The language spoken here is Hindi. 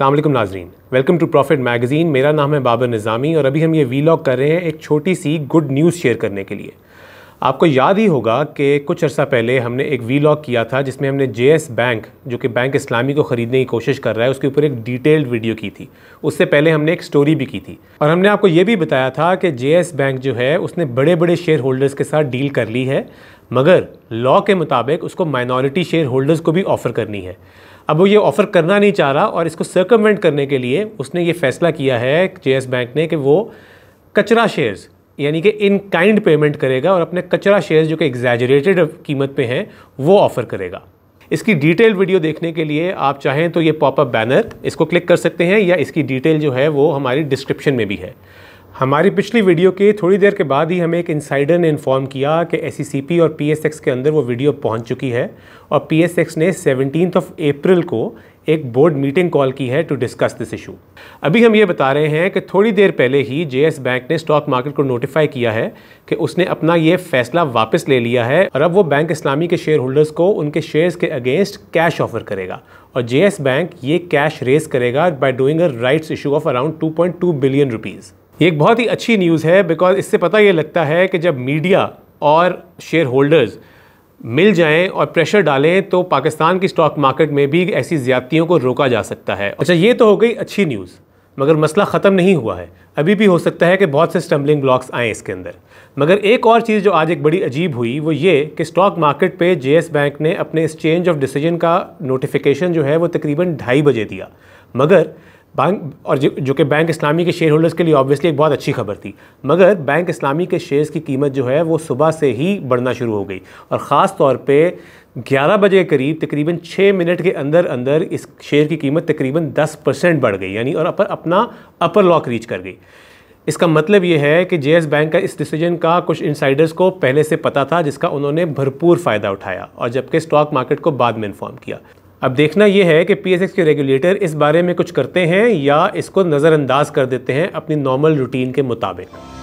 अल्लाम नाजरीन वेलकम टू प्रॉफिट मैगज़ीन मेरा नाम है बाबर निज़ामी और अभी हम ये वीलॉग कर रहे हैं एक छोटी सी गुड न्यूज़ शेयर करने के लिए आपको याद ही होगा कि कुछ अर्सा पहले हमने एक वीलॉग किया था जिसमें हमने जे बैंक जो कि बैंक इस्लामी को ख़रीदने की कोशिश कर रहा है उसके ऊपर एक डिटेल्ड वीडियो की थी उससे पहले हमने एक स्टोरी भी की थी और हमने आपको ये भी बताया था कि जे बैंक जो है उसने बड़े बड़े शेयर होल्डर्स के साथ डील कर ली है मगर लॉ के मुताबिक उसको माइनॉरिटी शेयर होल्डर्स को भी ऑफ़र करनी है अब वो ये ऑफ़र करना नहीं चाह रहा और इसको सर्कमेंट करने के लिए उसने ये फैसला किया है जे बैंक ने कि वो कचरा शेयर्स यानी कि इन काइंड पेमेंट करेगा और अपने कचरा शेयर्स जो कि एग्जैजरेटेड कीमत पे हैं वो ऑफ़र करेगा इसकी डिटेल वीडियो देखने के लिए आप चाहें तो ये पॉपअप बैनर इसको क्लिक कर सकते हैं या इसकी डिटेल जो है वो हमारी डिस्क्रिप्शन में भी है हमारी पिछली वीडियो के थोड़ी देर के बाद ही हमें एक इंसाइडर ने इन्फॉर्म किया कि एस e और पी के अंदर वो वीडियो पहुंच चुकी है और पी ने सेवनटीन ऑफ अप्रैल को एक बोर्ड मीटिंग कॉल की है टू डिस्कस दिस इशू अभी हम ये बता रहे हैं कि थोड़ी देर पहले ही जे बैंक ने स्टॉक मार्केट को नोटिफाई किया है कि उसने अपना ये फैसला वापस ले लिया है और अब वो बैंक इस्लामी के शेयर होल्डर्स को उनके शेयर्स के अगेंस्ट कैश ऑफर करेगा और जे बैंक ये कैश रेज करेगा by doing a rights issue of around two billion rupees एक बहुत ही अच्छी न्यूज़ है बिकॉज इससे पता ये लगता है कि जब मीडिया और शेयर होल्डर्स मिल जाएं और प्रेशर डालें तो पाकिस्तान की स्टॉक मार्केट में भी ऐसी ज्यादतियों को रोका जा सकता है अच्छा ये तो हो गई अच्छी न्यूज़ मगर मसला ख़त्म नहीं हुआ है अभी भी हो सकता है कि बहुत से स्टम्बलिंग ब्लॉक्स आएँ इसके अंदर मगर एक और चीज़ जो आज एक बड़ी अजीब हुई वो ये कि स्टॉक मार्केट पे जेएस बैंक ने अपने इस चेंज ऑफ डिसीजन का नोटिफिकेशन जो है वो तकरीबन ढाई बजे दिया मगर बैंक और जो, जो कि बैंक इस्लामी के शेयर होल्डर्स के लिए ऑब्वियसली एक बहुत अच्छी खबर थी मगर बैंक इस्लामी के शेयर्स की कीमत जो है वो सुबह से ही बढ़ना शुरू हो गई और ख़ास तौर पे 11 बजे के करीब तकरीबन 6 मिनट के अंदर अंदर इस शेयर की कीमत तकरीबन 10 परसेंट बढ़ गई यानी और अपर अपना अपर लॉक रीच कर गई इसका मतलब ये है कि जे बैंक का इस डिसीजन का कुछ इनसाइडर्स को पहले से पता था जिसका उन्होंने भरपूर फ़ायदा उठाया और जबकि स्टॉक मार्केट को बाद में इन्फॉर्म किया अब देखना यह है कि पी के रेगुलेटर इस बारे में कुछ करते हैं या इसको नज़रअंदाज कर देते हैं अपनी नॉर्मल रूटीन के मुताबिक